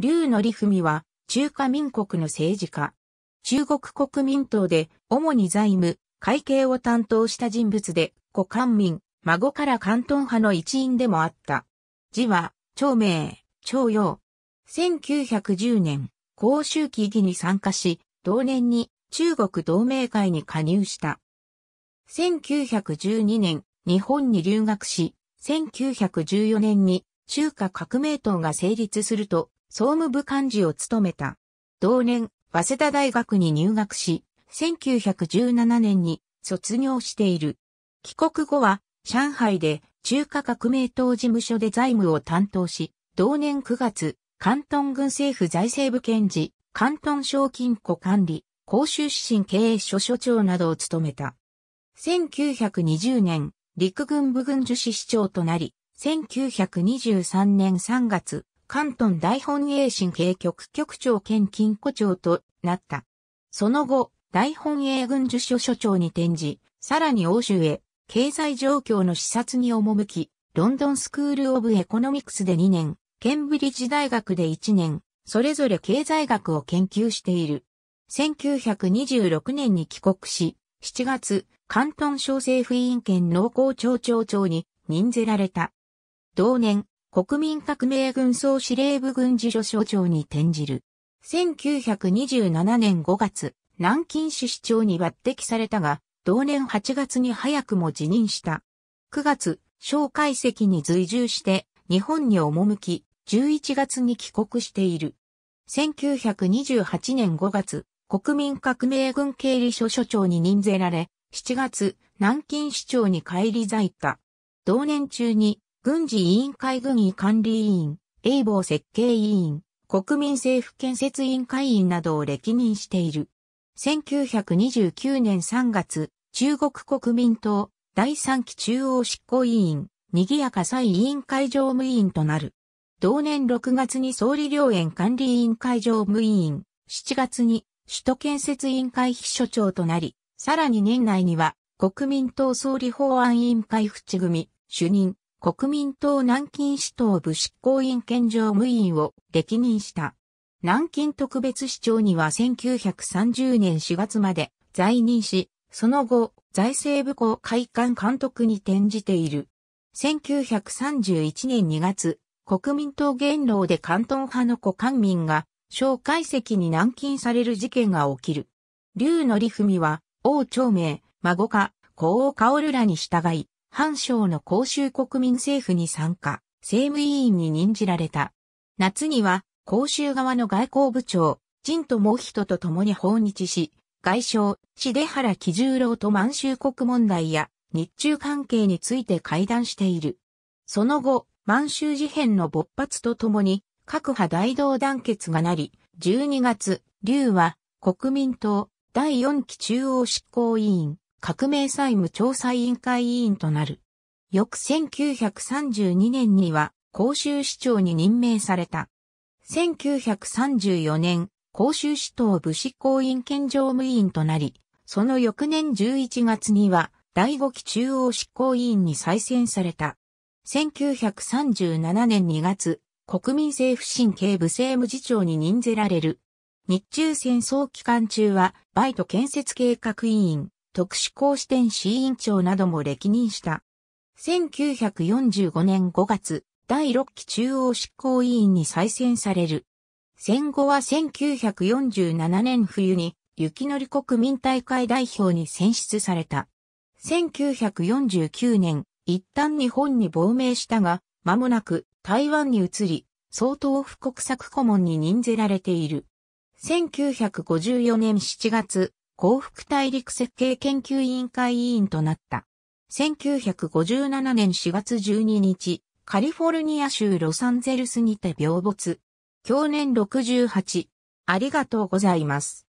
劉則文は、中華民国の政治家。中国国民党で、主に財務、会計を担当した人物で、古官民、孫から関東派の一員でもあった。字は、長明、長陽。1910年、公衆期議に参加し、同年に中国同盟会に加入した。1912年、日本に留学し、1914年に中華革命党が成立すると、総務部幹事を務めた。同年、早稲田大学に入学し、1917年に卒業している。帰国後は、上海で中華革命党事務所で財務を担当し、同年9月、関東軍政府財政部検事、関東省金庫管理、公衆指針経営所所長などを務めた。1920年、陸軍部軍樹脂市長となり、1923年3月、関東大本営新経局局長兼金庫長となった。その後、大本営軍受所所長に転じ、さらに欧州へ、経済状況の視察に赴き、ロンドンスクール・オブ・エコノミクスで2年、ケンブリッジ大学で1年、それぞれ経済学を研究している。1926年に帰国し、7月、関東省政府委員権農工庁庁長に任ぜられた。同年、国民革命軍総司令部軍事助所長に転じる。1927年5月、南京市市長に抜擢されたが、同年8月に早くも辞任した。9月、蒋介石に随従して日本に赴き、11月に帰国している。1928年5月、国民革命軍経理所所長に任ぜられ、7月、南京市長に返り咲いた。同年中に軍事委員会軍医管理委員、英防設計委員、国民政府建設委員会員などを歴任している。1929年3月、中国国民党第三期中央執行委員、にぎやか再委員会常務委員となる。同年6月に総理両園管理委員会常務委員、7月に首都建設委員会秘書長となり、さらに年内には国民党総理法案委員会淵組、主任、国民党南京市党部執行員県常務員を歴任した。南京特別市長には1930年4月まで在任し、その後、財政部公会館監督に転じている。1931年2月、国民党元老で関東派の古官民が、蒋介席に軟禁される事件が起きる。劉則文は、王長明、孫家、高尾薫らに従い、藩省の公衆国民政府に参加、政務委員に任じられた。夏には、公衆側の外交部長、陣とも人と共に訪日し、外相、重原喜十郎と満州国問題や日中関係について会談している。その後、満州事変の勃発とともに、各派大同団結がなり、12月、劉は、国民党、第4期中央執行委員、革命債務調査委員会委員となる。翌1932年には、公州市長に任命された。1934年、公州市党部執行委員兼常務委員となり、その翌年11月には、第五期中央執行委員に再選された。1937年2月、国民政府新警部政務次長に任ぜられる。日中戦争期間中は、バイト建設計画委員、特殊公視店市委員長なども歴任した。1945年5月、第6期中央執行委員に再選される。戦後は1947年冬に、雪のり国民大会代表に選出された。1949年、一旦日本に亡命したが、間もなく台湾に移り、総統府国策顧問に任ぜられている。1954年7月、幸福大陸設計研究委員会委員となった。1957年4月12日、カリフォルニア州ロサンゼルスにて病没。去年68。ありがとうございます。